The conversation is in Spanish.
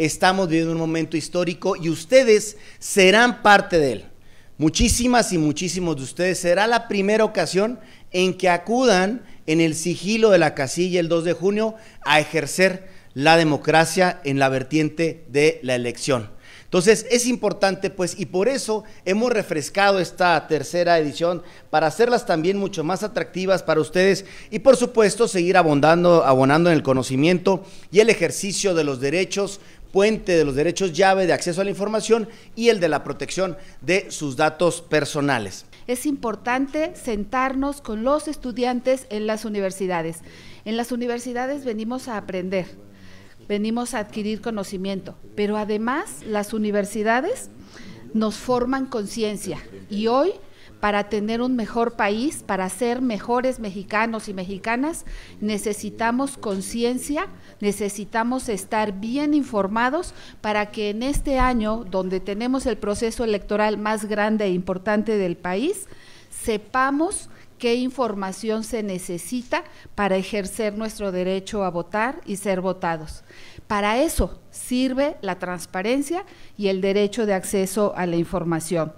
Estamos viviendo un momento histórico y ustedes serán parte de él. Muchísimas y muchísimos de ustedes. Será la primera ocasión en que acudan en el sigilo de la casilla el 2 de junio a ejercer la democracia en la vertiente de la elección. Entonces es importante pues y por eso hemos refrescado esta tercera edición para hacerlas también mucho más atractivas para ustedes y por supuesto seguir abonando en el conocimiento y el ejercicio de los derechos puente de los derechos llave de acceso a la información y el de la protección de sus datos personales. Es importante sentarnos con los estudiantes en las universidades. En las universidades venimos a aprender, venimos a adquirir conocimiento, pero además las universidades nos forman conciencia y hoy para tener un mejor país, para ser mejores mexicanos y mexicanas, necesitamos conciencia, necesitamos estar bien informados para que en este año, donde tenemos el proceso electoral más grande e importante del país, sepamos qué información se necesita para ejercer nuestro derecho a votar y ser votados. Para eso sirve la transparencia y el derecho de acceso a la información.